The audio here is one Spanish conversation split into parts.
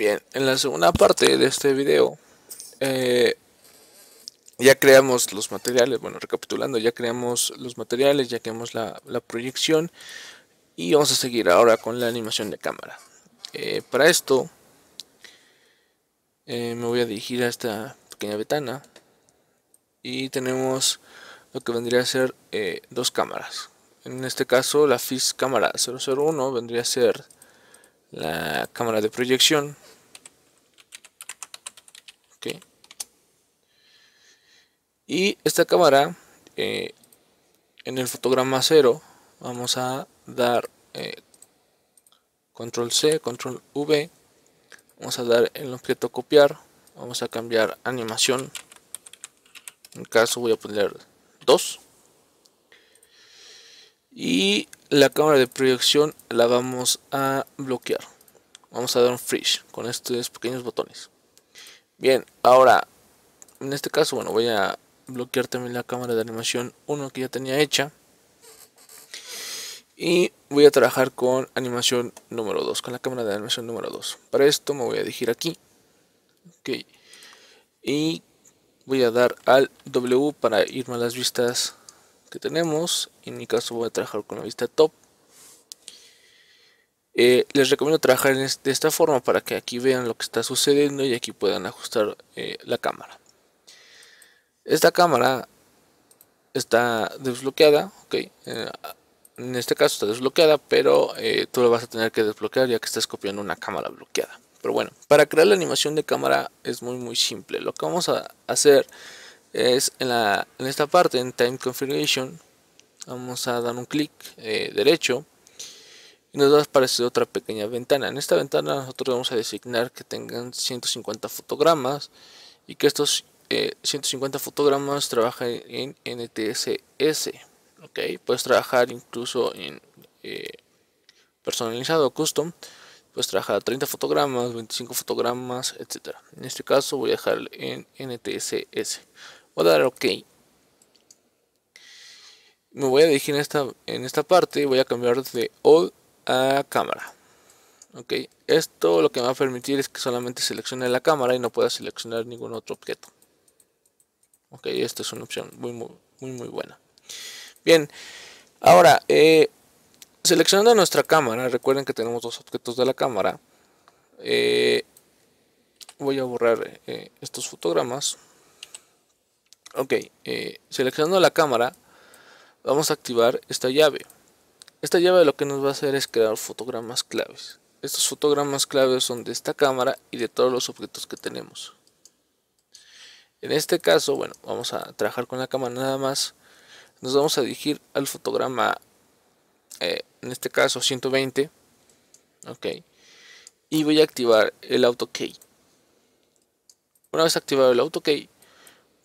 Bien, en la segunda parte de este video eh, ya creamos los materiales, bueno, recapitulando, ya creamos los materiales, ya creamos la, proyección y vamos a seguir ahora con la animación de cámara. Eh, para esto eh, me voy a dirigir a esta pequeña ventana y tenemos lo que vendría a ser dos cámaras. En este caso la FIS cámara 001 vendría a ser la cámara de proyección y esta cámara eh, en el fotograma 0 vamos a dar eh, control C, control V vamos a dar el objeto copiar vamos a cambiar animación en caso voy a poner 2 y la cámara de proyección la vamos a bloquear vamos a dar un freeze con estos pequeños botones bien ahora en este caso bueno voy a bloquear también la cámara de animación 1 que ya tenía hecha y voy a trabajar con animación número 2 con la cámara de animación número 2 para esto me voy a dirigir aquí ok y voy a dar al W para irme a las vistas que tenemos en mi caso voy a trabajar con la vista top eh, les recomiendo trabajar de esta forma para que aquí vean lo que está sucediendo y aquí puedan ajustar eh, la cámara esta cámara está desbloqueada, ok. Eh, en este caso está desbloqueada, pero eh, tú la vas a tener que desbloquear ya que estás copiando una cámara bloqueada. Pero bueno, para crear la animación de cámara es muy muy simple. Lo que vamos a hacer es en, esta parte, en Time Configuration, vamos a dar un clic eh, derecho y nos va a aparecer otra pequeña ventana. En esta ventana nosotros vamos a designar que tengan 150 fotogramas y que estos 150 eh, fotogramas trabaja en NTSS. Okay. Puedes trabajar incluso en eh, personalizado, custom. Puedes trabajar 30 fotogramas, 25 fotogramas, etc. En este caso voy a dejar en NTSS. Voy a dar OK. Me voy a dirigir en esta, en esta parte y voy a cambiar de All a cámara. Ok, esto lo que me va a permitir es que solamente seleccione la cámara y no pueda seleccionar ningún otro objeto. Ok, esta es una opción muy, muy, muy, buena. Bien, ahora, eh, seleccionando nuestra cámara, recuerden que tenemos dos objetos de la cámara. Eh, voy a borrar eh, estos fotogramas. Ok, seleccionando la cámara, vamos a activar esta llave. Esta llave lo que nos va a hacer es crear fotogramas claves. Estos fotogramas claves son de esta cámara y de todos los objetos que tenemos. En este caso, bueno, vamos a trabajar con la cámara nada más. Nos vamos a dirigir al fotograma, eh, en este caso 120. Ok. Y voy a activar el auto Una vez activado el auto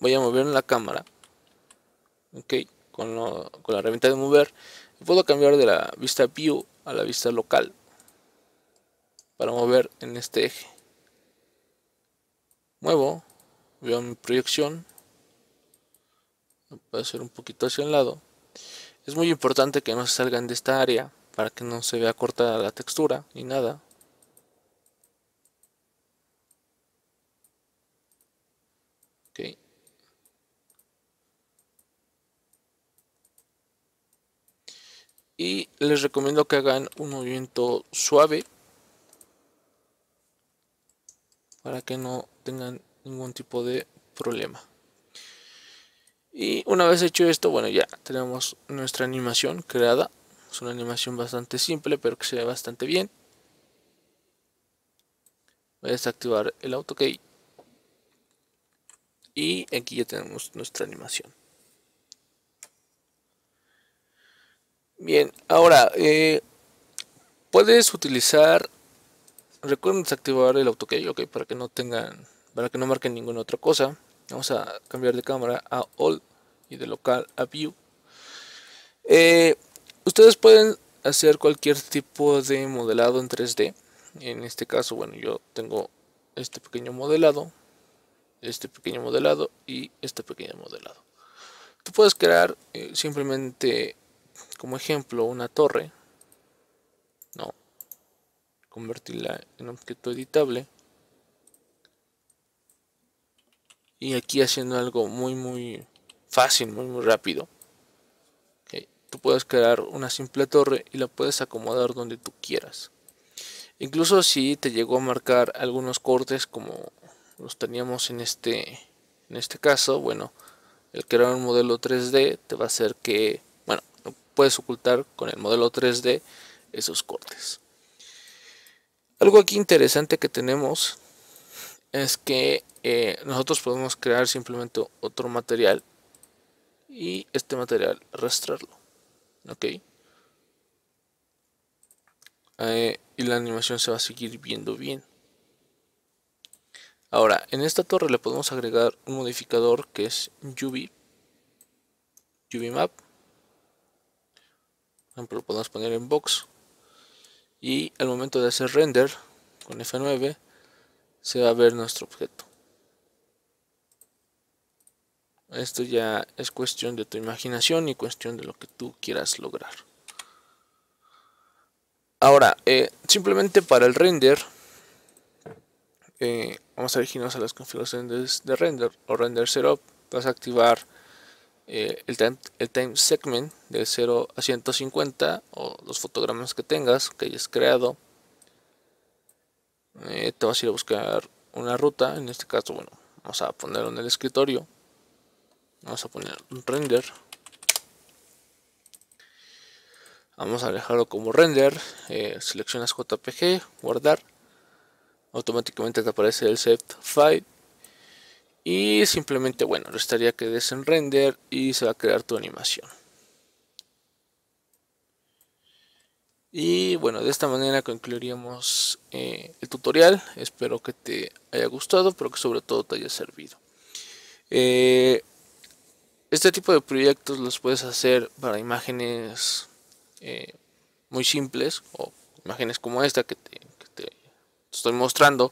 voy a mover la cámara. Ok. Con, con la herramienta de mover. Puedo cambiar de la vista view a la vista local. Para mover en este eje. Muevo veo mi proyección puede ser un poquito hacia el lado es muy importante que no se salgan de esta área para que no se vea cortada la textura ni nada okay. y les recomiendo que hagan un movimiento suave para que no tengan ningún tipo de problema. Y una vez hecho esto, bueno, ya tenemos nuestra animación creada. Es una animación bastante simple, pero que se ve bastante bien. Voy a desactivar el key Y aquí ya tenemos nuestra animación. Bien, ahora eh, puedes utilizar. Recuerden desactivar el AutoKey, ok, para que no tengan para que no marque ninguna otra cosa. Vamos a cambiar de cámara a All y de local a View. Eh, ustedes pueden hacer cualquier tipo de modelado en 3D. En este caso, bueno, yo tengo este pequeño modelado, este pequeño modelado y este pequeño modelado. Tú puedes crear eh, simplemente como ejemplo una torre. No. Convertirla en objeto editable. y aquí haciendo algo muy muy fácil, muy muy rápido. Tú puedes crear una simple torre y la puedes acomodar donde tú quieras. Incluso si te llegó a marcar algunos cortes como los teníamos en este, en este caso, bueno, el crear un modelo 3D te va a hacer que, bueno, puedes ocultar con el modelo 3D esos cortes. Algo aquí interesante que tenemos es que eh, nosotros podemos crear simplemente otro material y este material arrastrarlo. Ok. Eh, y la animación se va a seguir viendo bien. Ahora, en esta torre le podemos agregar un modificador que es UV, UV Map. Por ejemplo, lo podemos poner en box. Y al momento de hacer render con F9, se va a ver nuestro objeto. Esto ya es cuestión de tu imaginación y cuestión de lo que tú quieras lograr. Ahora, eh, simplemente para el render, eh, vamos a dirigirnos a las configuraciones de render o render setup. Vas a activar eh, el, time, el, time, segment de 0 a 150 o los fotogramas que tengas, que hayas creado. Eh, te vas a ir a buscar una ruta, en este caso, bueno, vamos a ponerlo en el escritorio, vamos a poner render, vamos a dejarlo como render, eh, seleccionas JPG, guardar, automáticamente te aparece el set file y simplemente bueno, restaría que des en render y se va a crear tu animación. Y bueno, de esta manera concluiríamos eh, el tutorial. Espero que te haya gustado, pero que sobre todo te haya servido. Eh, este tipo de proyectos los puedes hacer para imágenes eh, muy simples o imágenes como esta que te, estoy mostrando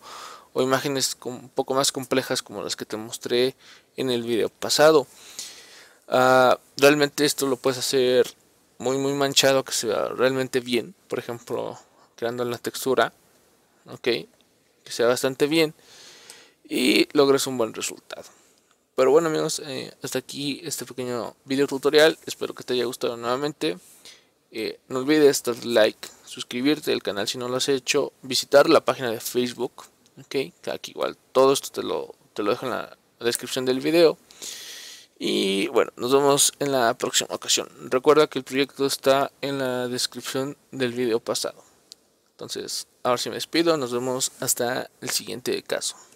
o imágenes un poco más complejas como las que te mostré en el video pasado. Ah, realmente esto lo puedes hacer muy muy manchado que se vea realmente bien por ejemplo creando la textura ok que sea bastante bien y logres un buen resultado pero bueno amigos eh, hasta aquí este pequeño video tutorial espero que te haya gustado nuevamente eh, no olvides dar like suscribirte al canal si no lo has hecho visitar la página de facebook ok que aquí igual todo esto te lo te lo dejo en la descripción del video y bueno, nos vemos en la próxima ocasión. Recuerda que el proyecto está en la descripción del video pasado. Entonces, ahora sí me despido. Nos vemos hasta el siguiente caso.